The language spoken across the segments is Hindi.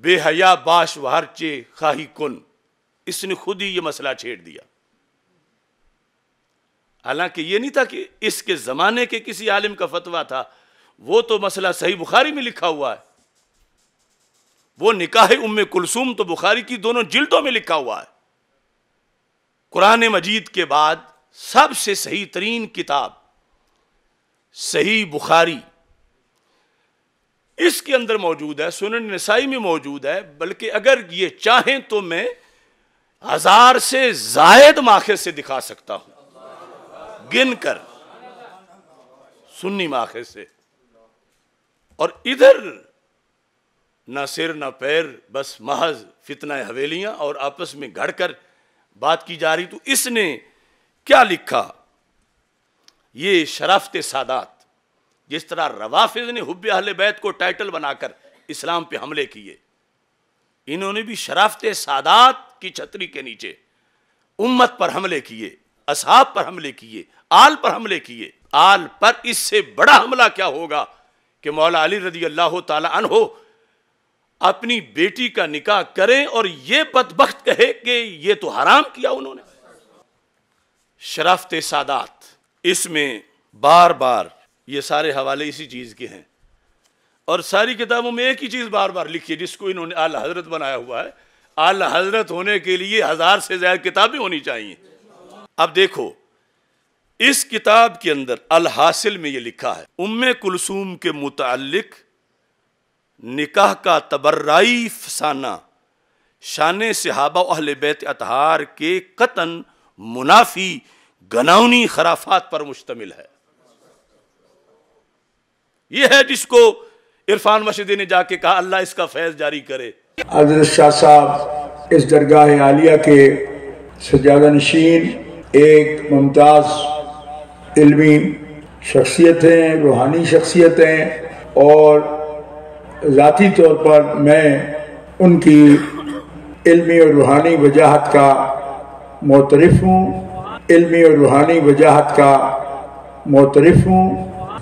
बेहया बाश चे खाही कुन इसने खुद ही ये मसला छेड़ दिया हालांकि ये नहीं था कि इसके ज़माने के किसी आलिम का फतवा था वो तो मसला सही बुखारी में लिखा हुआ है वो निकाह उम्मे कुलसूम तो बुखारी की दोनों जिल्दों में लिखा हुआ है कुरान मजीद के बाद सबसे सही तरीन किताब सही बुखारी इसके अंदर मौजूद है सुन नसाई में मौजूद है बल्कि अगर ये चाहें तो मैं हजार से जायद माखिर से दिखा सकता हूं गिन कर सुन्नी माखिर से और इधर ना सिर ना पैर बस महज फितना हवेलियां और आपस में घड़ कर बात की जा रही तो इसने क्या लिखा ये शराफत सादात जिस तरह रवाफिज ने हुब अहल बैत को टाइटल बनाकर इस्लाम पे हमले किए इन्होंने भी शराफत सादात की छतरी के नीचे उम्मत पर हमले किए असहाब पर हमले किए आल पर हमले किए आल पर इससे बड़ा हमला क्या होगा कि मौला अली रजी अल्लाह तहो अपनी बेटी का निकाह करें और यह बदबख्त कहे कि यह तो हराम किया उन्होंने शराफत सादात इसमें बार बार ये सारे हवाले इसी चीज़ के हैं और सारी किताबों में एक ही चीज़ बार बार लिखी है जिसको इन्होंने आला हजरत बनाया हुआ है आला हजरत होने के लिए हज़ार से ज़्यादा किताबें होनी चाहिए अब देखो इस किताब के अंदर अलहासिल में ये लिखा है उम कुलसूम के मुतल निकाह का तबर्राई फसाना शान सिहाबा अहल बैत अतहार के कतन मुनाफी गनाउनी खराफात पर मुश्तमिल है ये है जिसको इरफान मशीदी ने जाके कहा अल्लाह इसका फैज जारी करे शाह साहब इस दरगाह आलिया के सजादा नशीन एक मुमताज इलमी शख्सियत हैं रूहानी शख्सियत हैं और ज़ाती तौर पर मैं उनकी इलमी और रूहानी वजाहत का मोतरफ हूँ इलमी और रूहानी वजाहत का मोतरफ हूँ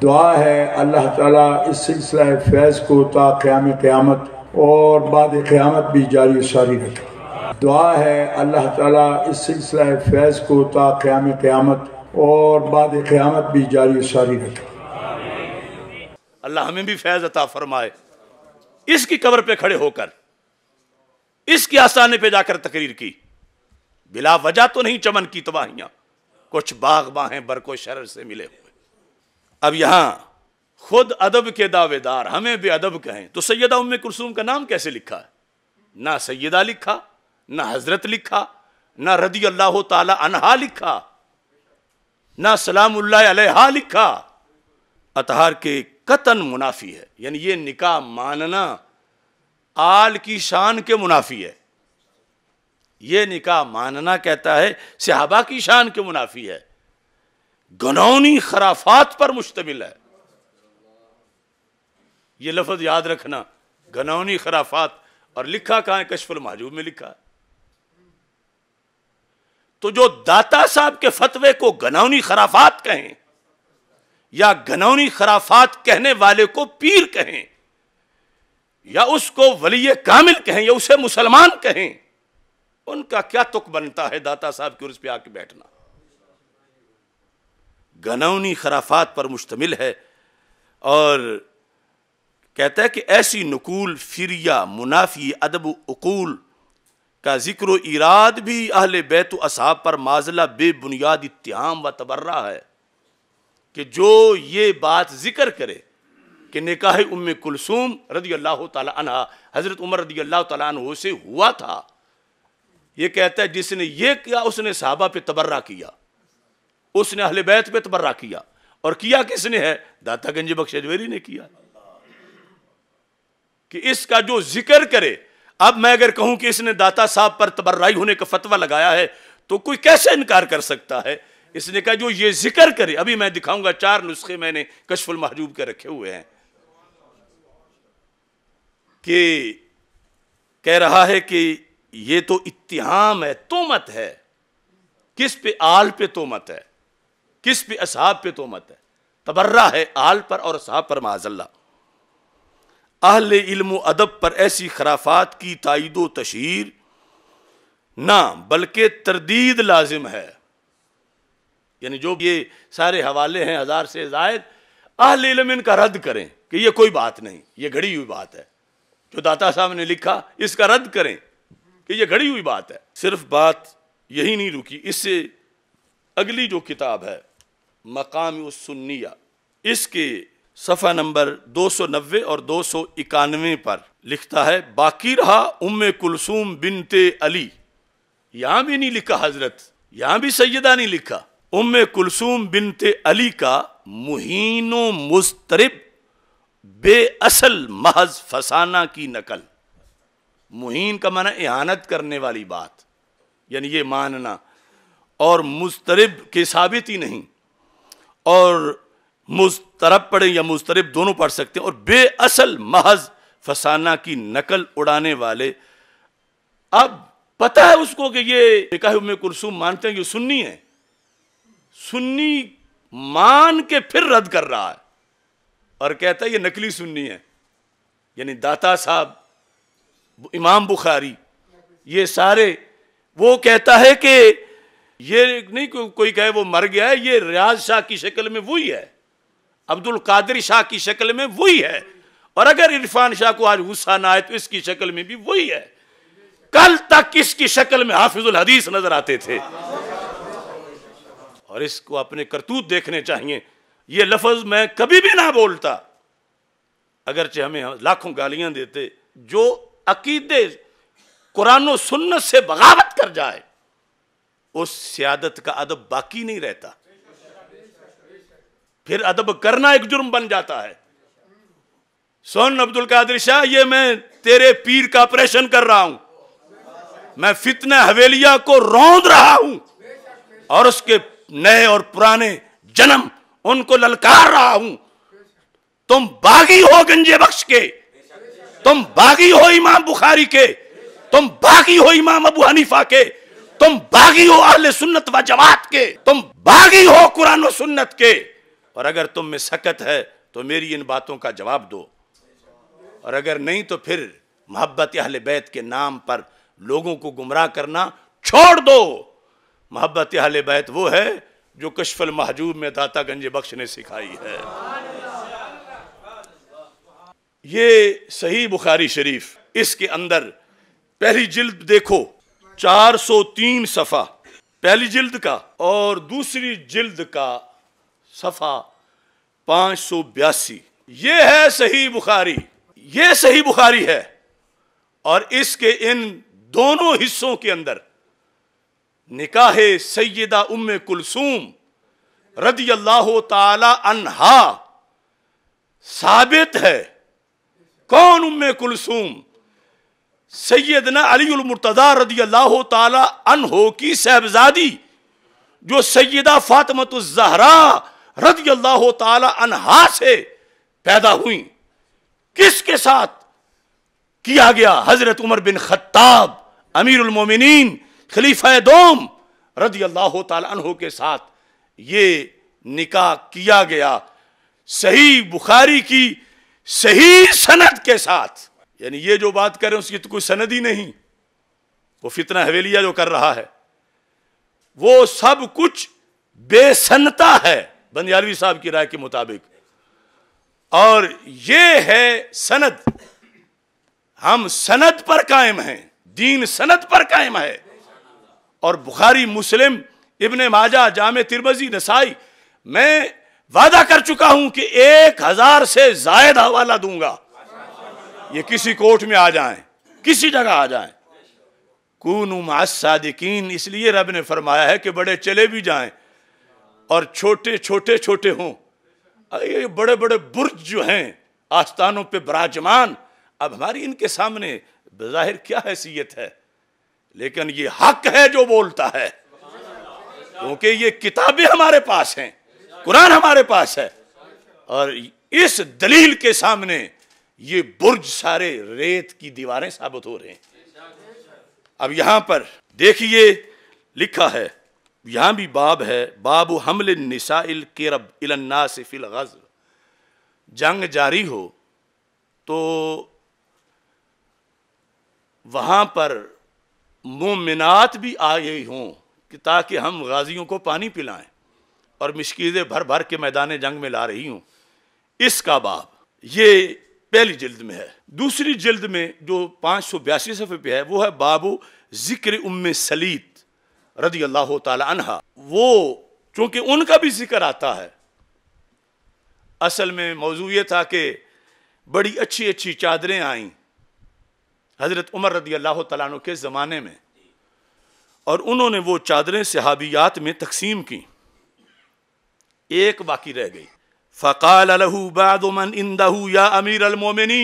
दुआ है अल्लाह ताला इस सिलसिला फैज़ को ता क़्याम क़्यामत और बाद क़्यामत भी जारी सारी रखे दुआ है अल्लाह ताला इस सिलसिला फैज़ को ता क़्याम क़्यामत और बाद क़्यामत भी जारी सारी रखे अल्लाह हमें भी फैज़ अता फरमाए इसकी कबर पे खड़े होकर इसकी आसानी पे जाकर तकरीर की बिला वजह तो नहीं चमन की तबाहियां कुछ बाग बाहें बरको शरर से मिले हुए अब यहां खुद अदब के दावेदार हमें भी अदब कहें तो सैदा उम्म कुलसूम का नाम कैसे लिखा है ना सैदा लिखा ना हजरत लिखा ना रदी अल्लाह तहा लिखा ना सलाम्ला लिखा अतहार के कतन मुनाफी है यानी ये निकाह मानना आल की शान के मुनाफी है ये निकाह मानना कहता है सहाबा की शान के मुनाफी है गनौनी खराफात पर मुश्तमिल है ये लफ्ज याद रखना गनौनी खराफात और लिखा कहा है कशफुल महजूब में लिखा है तो जो दाता साहब के फतवे को गनौनी खराफात कहें या गनौनी खराफात कहने वाले को पीर कहें या उसको वली कामिल कहें या उसे मुसलमान कहें उनका क्या तुक बनता है दाता साहब की उर्स पे आके बैठना गनौनी खराफात पर मुश्तमिल है और कहता है कि ऐसी नकूल फिरिया मुनाफी अदब अक़ूल का जिक्र इराद भी अहल बैत असाब पर माजला बेबुनियाद इत्याम व तबर्रा है कि जो ये बात जिक्र करे कि निकाह उम कुलसूम रदी अल्लाह तला हज़रत उमर रदी अल्लाह तला से हुआ था ये कहता है जिसने ये किया उसने साहबा पे तबर्रा किया उसने अहल बैत पे तबर्रा किया और किया किसने है दाता गंज बख्श अजवेरी ने किया कि इसका जो जिक्र करे अब मैं अगर कहूं कि इसने दाता साहब पर तबर्राई होने का फतवा लगाया है तो कोई कैसे इनकार कर सकता है इसने कहा जो ये जिक्र करे अभी मैं दिखाऊंगा चार नुस्खे मैंने कशफुल महजूब के रखे हुए हैं कि कह रहा है कि ये तो इतिहाम है तोमत है किस पे आल पे तोमत है किस पे असहाब पे तो मत है तबर्रा है आल पर और असहाब पर माजल्ला अहल इल्म अदब पर ऐसी खराफात की तइद तशहर ना बल्कि तरदीद लाजिम है यानी जो ये सारे हवाले हैं हज़ार से जायद अहल इलम इनका रद्द करें कि ये कोई बात नहीं ये घड़ी हुई बात है जो दाता साहब ने लिखा इसका रद्द करें कि ये घड़ी हुई बात है सिर्फ बात यही नहीं रुकी इससे अगली जो किताब है मकाम सुन्निया इसके सफ़ा नंबर 290 और दो इक्यानवे पर लिखता है बाकी रहा उम कुलसूम बिनते अली यहाँ भी नहीं लिखा हजरत यहाँ भी सैदा नहीं लिखा उम कुलसूम बिनते अली का मुहिनो मुस्तरब बेअसल महज फसाना की नकल मुहिन का माना एहानत करने वाली बात यानी ये मानना और मुस्तरब के साबित ही नहीं और मुस्तरब पढ़ें या मुस्तरब दोनों पढ़ सकते हैं और बेअसल महज फसाना की नकल उड़ाने वाले अब पता है उसको कि ये निकाह में मानते हैं कि सुन्नी है सुन्नी मान के फिर रद्द कर रहा है और कहता है ये नकली सुन्नी है यानी दाता साहब इमाम बुखारी ये सारे वो कहता है कि ये नहीं को, कोई कहे वो मर गया है ये रियाज शाह की शक्ल में वही है अब्दुल कादिर शाह की शक्ल में वही है और अगर इरफान शाह को आज गुस्सा ना आए तो इसकी शक्ल में भी वही है कल तक इसकी शक्ल में हाफिजुल हदीस नजर आते थे और इसको अपने करतूत देखने चाहिए ये लफज मैं कभी भी ना बोलता अगरचे हमें लाखों गालियां देते जो अकीदे कुरान सुन्नत से बगावत कर जाए उस सियादत का अदब बाकी नहीं रहता फिर अदब करना एक जुर्म बन जाता है सोन अब्दुल कादिर शाह ये मैं तेरे पीर का ऑपरेशन कर रहा हूं मैं फितने हवेलिया को रौंद रहा हूं और उसके नए और पुराने जन्म उनको ललकार रहा हूं तुम बागी हो गंजे बख्श के तुम बागी हो इमाम बुखारी के तुम बागी हो इमाम अबू हनीफा के तुम बागी हो अहले सुन्नत व जमात के तुम बागी हो कुरान व सुन्नत के और अगर तुम में सकत है तो मेरी इन बातों का जवाब दो और अगर नहीं तो फिर मोहब्बत अहले बैत के नाम पर लोगों को गुमराह करना छोड़ दो मोहब्बत अहले बैत वो है जो कशफल महजूब में दाता गंज बख्श ने सिखाई है ये सही बुखारी शरीफ इसके अंदर पहली जिल्द देखो 403 सफ़ा पहली जिल्द का और दूसरी जिल्द का सफ़ा पांच सौ बयासी ये है सही बुखारी ये सही बुखारी है और इसके इन दोनों हिस्सों के अंदर निकाह सैदा उम कुलसूम रदी अल्लाह तहा साबित है कौन उम कुलसूम सैदना अलील मुर्तज़ा रदी अल्लाह तहो की साहबजादी जो सैदा फातमत जहरा रदी अल्लाह तहा से पैदा हुई किसके साथ किया गया हज़रत उमर बिन खत्ताब अमीर उलमोमिन खलीफा दोम रदी अल्लाह तहो के साथ ये निका किया गया सही बुखारी की सही सनत के साथ यानी ये जो बात करें उसकी तो कोई सनद ही नहीं वो फितना हवेलिया जो कर रहा है वो सब कुछ बेसनता है बंदियालवी साहब की राय के मुताबिक और ये है सनद हम सनद पर कायम हैं दीन सनद पर कायम है और बुखारी मुस्लिम इबन माजा जाम तिरबजी नसाई मैं वादा कर चुका हूं कि एक हजार से जायद हवाला दूंगा ये किसी कोर्ट में आ जाएं किसी जगह आ जाएं कूनू मासादिकीन इसलिए रब ने फरमाया है कि बड़े चले भी जाएं और छोटे छोटे छोटे हों ये बड़े बड़े बुर्ज जो हैं आस्थानों पे बराजमान अब हमारी इनके सामने बज़ाहिर क्या हैसियत है लेकिन ये हक है जो बोलता है क्योंकि ये किताबें हमारे पास हैं कुरान हमारे पास है और इस दलील के सामने ये बुर्ज सारे रेत की दीवारें साबित हो रहे हैं अब यहां पर देखिए लिखा है यहां भी बाब है बाब हमले निसाइल केरब से फिल जंग जारी हो तो वहां पर मोमिनात भी आ गई हों कि ताकि हम गाजियों को पानी पिलाएं और मशकीज़ें भर भर के मैदान जंग में ला रही हूं इसका बाब ये पहली जल्द में है दूसरी जल्द में जो पाँच सौ बयासी सफ़े पे है वो है बाबू ज़िक्र उम सलीत रदी अल्लाह तहा वो चूँकि उनका भी जिक्र आता है असल में मौजू ये था कि बड़ी अच्छी अच्छी चादरें आईं हज़रत उमर रदी अल्लाह तु के ज़माने में और उन्होंने वो चादरें सहाबियात में तकसीम की एक बाकी रह गई फ़काल बादमन इंदहू या अमीर अलमोमिन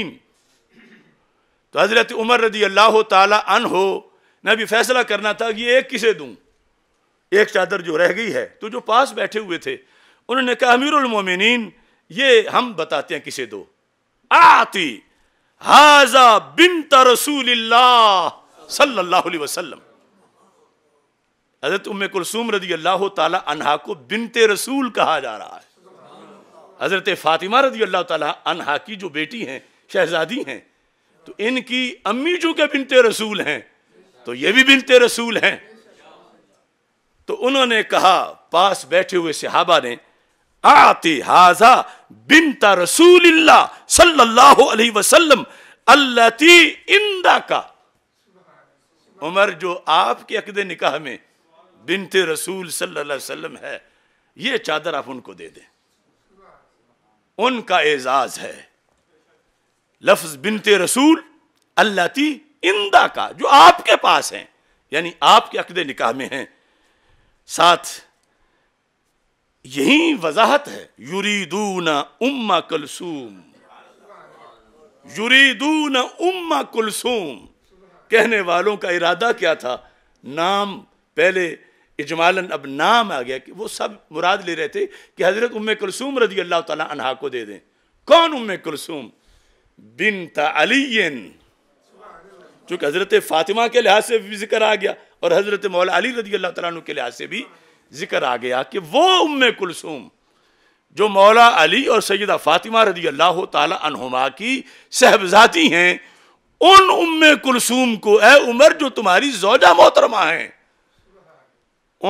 तो हज़रत उमर रदी अल्लाह तन हो ने भी फैसला करना था कि एक किसे दूँ एक चादर जो रह गई है तो जो पास बैठे हुए थे उन्होंने कहा अमीर अलमोमिन ये हम बताते हैं किसे दो आती हाजा बिनत रसूल सल्लल्लाहु अलैहि वसल्लम हज़रत उम कुलसूम रदी अल्लाह तला अनहा को बिनते रसूल कहा जा रहा है हज़रत फ़ातिमा रजी अल्लाह तहा की जो बेटी हैं शहज़ादी हैं तो इनकी अम्मी जो के बिनते रसूल हैं तो ये भी बिनते रसूल हैं तो उन्होंने कहा पास बैठे हुए सिहाबा ने आते हाजा बिनता रसूल सल्लल्लाहु अलैहि इंदा का उमर जो आपके अकद निकाह में बिनते रसूल सल्लल्लाहु है ये चादर आप उनको दे दें उनका एजाज है लफ्ज बिनते रसूल अल्लाती इंदा का जो आपके पास है यानी आपके अकद निकाह में हैं साथ यही वजाहत है यूरीदू न उम्मा कुलसूम न उम्मा कुलसूम कहने वालों का इरादा क्या था नाम पहले इजमालन अब नाम आ गया कि वो सब मुराद ले रहे थे कि हज़रत उम कुलसूम रजी अल्लाह तहा को दे दें कौन उम कुलसूम बिन तलियन चूँकि हज़रत फ़ातिमा के लिहाज से भी जिक्र आ गया और हज़रत मौला अली रजी अल्लाह तु के लिहाज से भी जिक्र आ गया कि वो उम कुलसूम जो मौला अली और सैदा फ़ातिमा रजी अल्लाह तुमा की सहबजाती हैं उन उम कुलसूम को ए उमर जो तुम्हारी जौजा मोहतरमा हैं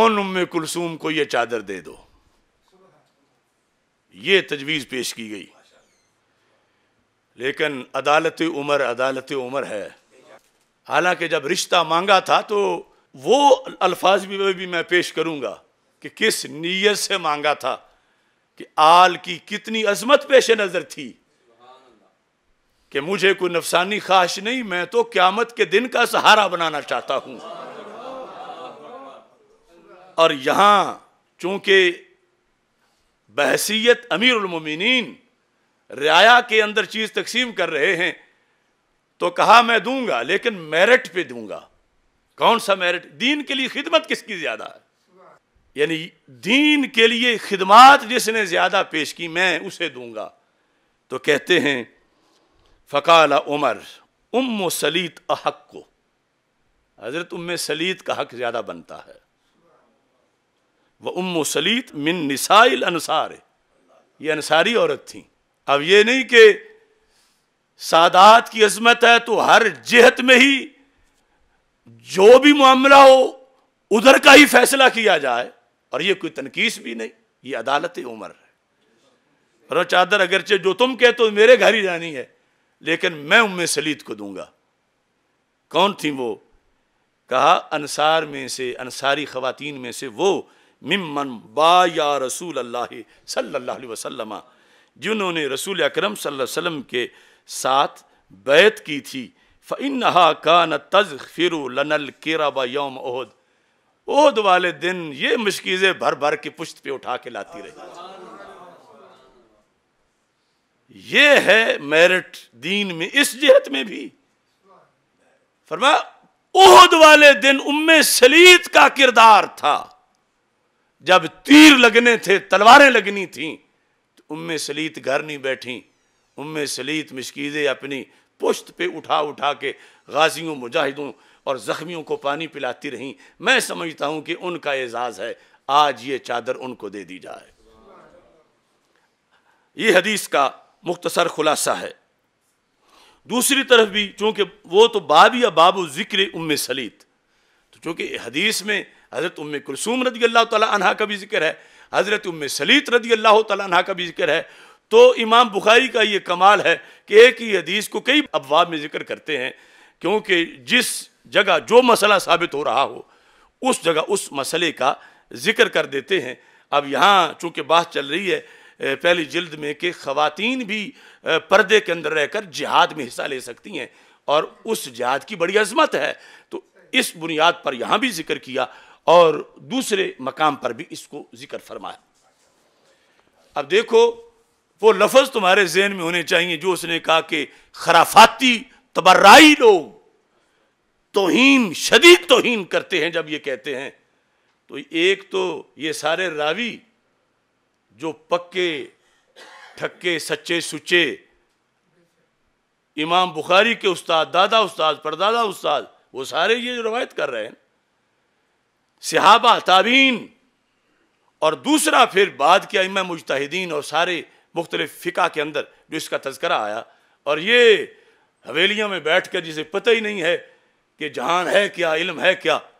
उन उम कुलसूम को ये चादर दे दो ये तजवीज़ पेश की गई लेकिन अदालत उमर अदालत उमर है हालांकि जब रिश्ता मांगा था तो वो अल्फाज भी, भी मैं पेश करूंगा कि किस नीयत से मांगा था कि आल की कितनी अजमत पेश नज़र थी कि मुझे कोई नफसानी ख्वाहिश नहीं मैं तो क्यामत के दिन का सहारा बनाना चाहता हूँ और यहाँ चूँकि बहसीत अमीरमिन रया के अंदर चीज़ तकसीम कर रहे हैं तो कहा मैं दूंगा लेकिन मेरिट पे दूंगा कौन सा मेरिट दीन के लिए खिदमत किसकी ज़्यादा है यानी दीन के लिए खिदमत जिसने ज़्यादा पेश की मैं उसे दूंगा तो कहते हैं फकाल उमर उम सलीत अहक को हज़रत उम सलीत का हक ज़्यादा बनता है व उम सलीत मिन निसाइल अनसार ये अनसारी औरत थी अब ये नहीं कि सादात की अजमत है तो हर जहत में ही जो भी मामला हो उधर का ही फैसला किया जाए और ये कोई तनकीस भी नहीं ये अदालत उम्र है और चादर अगरचे जो तुम कहते हो तो मेरे घर ही जानी है लेकिन मैं उम्म सलीत को दूंगा कौन थी वो कहा अनसार में से अनसारी खुवान में से वो मिम्मन बा या रसूल अल्लाह वसलमा जिन्होंने रसूल अकरम वसम के साथ बैत की थी फ़िन का न तज फिर लनल केराबा योम ओहद ओहद वाले दिन ये मशकीज़ें भर भर के पुश्त पे उठा के लाती रही ये है मेरिट दीन में इस जहत में भी फरमा ओहद वाले दिन उम्म सलीत का किरदार था जब तीर लगने थे तलवारें लगनी थीं तो उम्म सलीत घर नहीं बैठी उम्मे सलीत मशकीज़ें अपनी पुश्त पे उठा उठा के गाजियों मुजाहिदों और ज़ख्मियों को पानी पिलाती रहीं मैं समझता हूँ कि उनका एजाज़ है आज ये चादर उनको दे दी जाए ये हदीस का मुख्तसर खुलासा है दूसरी तरफ भी चूँकि वो तो बाब या बाबू ज़िक्र उम सलीत तो चूँकि हदीस में हज़रत उम कुलसूम रदी अल्लाह तह का भी जिक्र है हज़रत उम सलीत रदी अल्लाह तह का भी जिक्र है तो इमाम बुखारी का ये कमाल है कि एक ही हदीस को कई अफवाह में जिक्र करते हैं क्योंकि जिस जगह जो मसला साबित हो रहा हो उस जगह उस मसले का जिक्र कर देते हैं अब यहाँ चूँकि बात चल रही है पहली जल्द में कि ख़वातीन भी पर्दे के अंदर रहकर जिहाद में हिस्सा ले सकती हैं और उस जिहाद की बड़ी अजमत है तो इस बुनियाद पर यहाँ भी जिक्र किया और दूसरे मकाम पर भी इसको जिक्र फरमाया अब देखो वो लफज तुम्हारे जहन में होने चाहिए जो उसने कहा कि खराफाती तबर्राई लोग तोहीन शदीद तोहीन करते हैं जब ये कहते हैं तो एक तो ये सारे रावी जो पक्के ठक्के सच्चे सुचे इमाम बुखारी के उस्ताद दादा उस्ताद परदादा उस्ताद वो सारे ये रवायत कर रहे हैं सिहाबा ताबीन और दूसरा फिर बाद के अम मुजतहदीन और सारे मुख्तलिफ फ़िका के अंदर जो इसका तस्करा आया और ये हवेलियों में बैठ कर जिसे पता ही नहीं है कि जहान है क्या इलम है क्या